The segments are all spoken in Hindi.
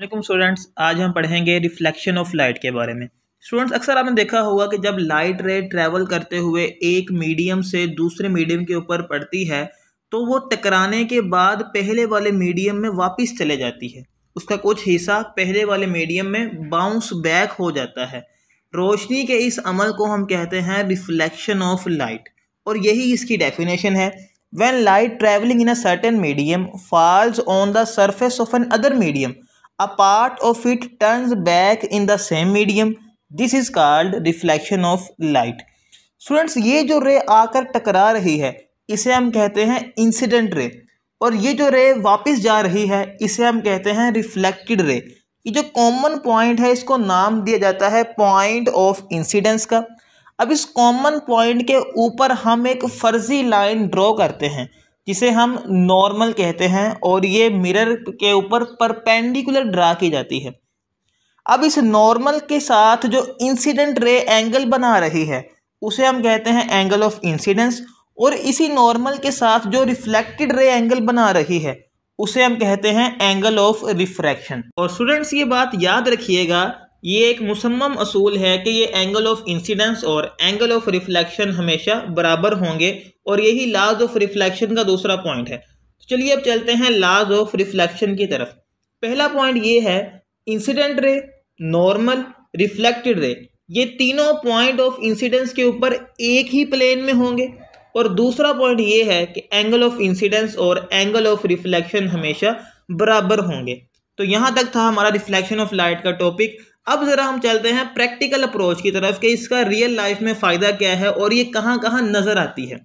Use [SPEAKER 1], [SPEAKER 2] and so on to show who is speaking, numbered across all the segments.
[SPEAKER 1] वालेकुम स्टूडेंट्स आज हम पढ़ेंगे रिफ्लेक्शन ऑफ लाइट के बारे में स्टूडेंट्स अक्सर आपने देखा होगा कि जब लाइट रे ट्रैवल करते हुए एक मीडियम से दूसरे मीडियम के ऊपर पड़ती है तो वो टकराने के बाद पहले वाले मीडियम में वापस चले जाती है उसका कुछ हिस्सा पहले वाले मीडियम में बाउंस बैक हो जाता है रोशनी के इस अमल को हम कहते हैं रिफ्लेक्शन ऑफ लाइट और यही इसकी डेफिनेशन है when light travelling in a certain medium falls on the surface of another medium a part of it turns back in the same medium this is called reflection of light students ये जो रे आकर टकरा रही है इसे हम कहते हैं इंसिडेंट रे और ये जो रे वापस जा रही है इसे हम कहते हैं रिफ्लेक्टेड रे ये जो कॉमन पॉइंट है इसको नाम दिया जाता है पॉइंट ऑफ इंसिडेंस का अब इस कॉमन पॉइंट के ऊपर हम एक फर्जी लाइन ड्रॉ करते हैं जिसे हम नॉर्मल कहते हैं और ये मिरर के ऊपर परपेंडिकुलर ड्रा की जाती है अब इस नॉर्मल के साथ जो इंसिडेंट रे एंगल बना रही है उसे हम कहते हैं एंगल ऑफ इंसिडेंस और इसी नॉर्मल के साथ जो रिफ्लेक्टेड रे एंगल बना रही है उसे हम कहते हैं एंगल ऑफ रिफ्रैक्शन और स्टूडेंट्स ये बात याद रखिएगा ये एक मुसम्म असूल है कि ये एंगल ऑफ इंसिडेंस और एंगल ऑफ रिफ्लेक्शन हमेशा बराबर होंगे और यही लाज ऑफ रिफ्लेक्शन का दूसरा पॉइंट है तो चलिए अब चलते हैं लाज ऑफ रिफ्लेक्शन की तरफ पहला पॉइंट ये है incident ray normal reflected ray ये तीनों पॉइंट ऑफ इंसिडेंस के ऊपर एक ही प्लेन में होंगे और दूसरा पॉइंट ये है कि एंगल ऑफ इंसिडेंस और एंगल ऑफ रिफ्लेक्शन हमेशा बराबर होंगे तो यहाँ तक था हमारा रिफ्लेक्शन ऑफ लाइट का टॉपिक अब ज़रा हम चलते हैं प्रैक्टिकल अप्रोच की तरफ कि इसका रियल लाइफ में फ़ायदा क्या है और ये कहाँ कहाँ नज़र आती है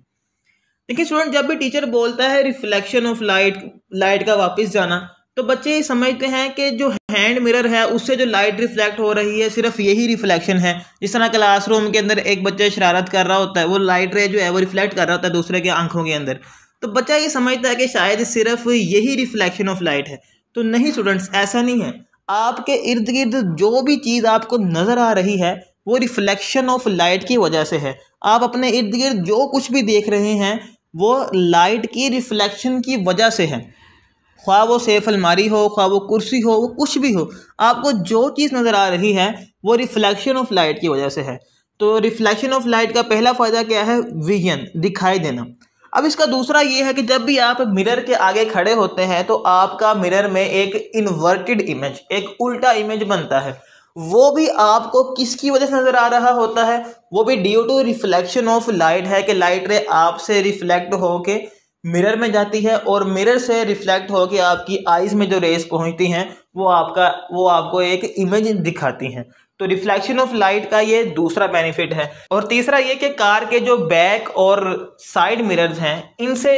[SPEAKER 1] देखिए स्टूडेंट जब भी टीचर बोलता है रिफ्लेक्शन ऑफ लाइट लाइट का वापस जाना तो बच्चे ये समझते हैं कि जो हैंड मिरर है उससे जो लाइट रिफ्लेक्ट हो रही है सिर्फ यही रिफ्लेक्शन है जिस तरह क्लासरूम के अंदर एक बच्चा शरारत कर रहा होता है वो लाइट रे जो है वो रिफ्लेक्ट कर रहा होता है दूसरे के आंखों के अंदर तो बच्चा ये समझता है कि शायद सिर्फ यही रिफ्लेक्शन ऑफ लाइट है तो नहीं स्टूडेंट्स ऐसा नहीं है आपके इर्द गिर्द जो भी चीज़ आपको नज़र आ रही है वो रिफ्लेक्शन ऑफ लाइट की वजह से है आप अपने इर्द गिर्द जो कुछ भी देख रहे हैं वो लाइट की रिफ्लेक्शन की वजह से है ख्वा वो सेफ अलमारी हो ख्वा वो कुर्सी हो वो कुछ भी हो आपको जो चीज़ नज़र आ रही है वो रिफ्लेक्शन ऑफ लाइट की वजह से है तो रिफ्लेक्शन ऑफ लाइट का पहला फ़ायदा क्या है विजन दिखाई देना अब इसका दूसरा ये है कि जब भी आप मिरर के आगे खड़े होते हैं तो आपका मिरर में एक इन्वर्टेड इमेज एक उल्टा इमेज बनता है वो भी आपको किसकी वजह से नज़र आ रहा होता है वो भी due to reflection of light है कि लाइट रे आपसे रिफ्लेक्ट होके मिरर में जाती है और मिरर से रिफ्लेक्ट होकर आपकी आइज़ में जो रेस पहुंचती हैं वो आपका वो आपको एक इमेज दिखाती हैं तो रिफ्लेक्शन ऑफ लाइट का ये दूसरा बेनिफिट है और तीसरा ये कि कार के जो बैक और साइड मिरर्स हैं इनसे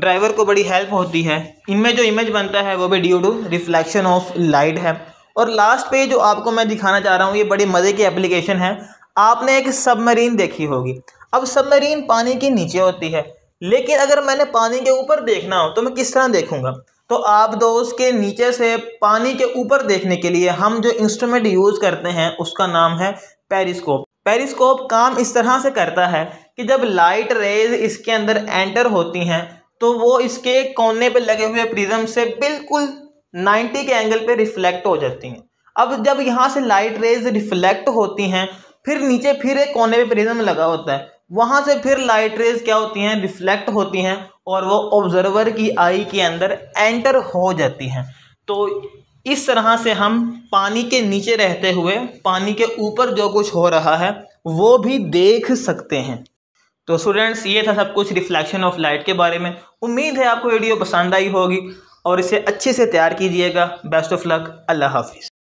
[SPEAKER 1] ड्राइवर को बड़ी हेल्प होती है इनमें जो इमेज बनता है वो भी due to reflection of light है और लास्ट पे जो आपको मैं दिखाना चाह रहा हूँ ये बड़े मज़े की एप्लीकेशन है आपने एक सबमरीन देखी होगी अब सबमरीन पानी के नीचे होती है लेकिन अगर मैंने पानी के ऊपर देखना हो तो मैं किस तरह देखूँगा तो आप दोस्त उसके नीचे से पानी के ऊपर देखने के लिए हम जो इंस्ट्रूमेंट यूज़ करते हैं उसका नाम है पेरिस्कोप पेरिस्कोप काम इस तरह से करता है कि जब लाइट रेज इसके अंदर एंटर होती हैं तो वो इसके कोने पर लगे हुए प्रिज्म से बिल्कुल 90 के एंगल पे रिफ्लेक्ट हो जाती हैं अब जब यहाँ से लाइट रेज रिफ्लेक्ट होती हैं फिर नीचे फिर एक कोने पर प्रिज्म लगा होता है वहाँ से फिर लाइट रेज क्या होती हैं रिफ्लेक्ट होती हैं और वो ऑब्जर्वर की आई के अंदर एंटर हो जाती हैं तो इस तरह से हम पानी के नीचे रहते हुए पानी के ऊपर जो कुछ हो रहा है वो भी देख सकते हैं तो स्टूडेंट्स ये था सब कुछ रिफ्लेक्शन ऑफ लाइट के बारे में उम्मीद है आपको वीडियो पसंद आई होगी और इसे अच्छे से तैयार कीजिएगा बेस्ट ऑफ लक अल्लाह हाफिज़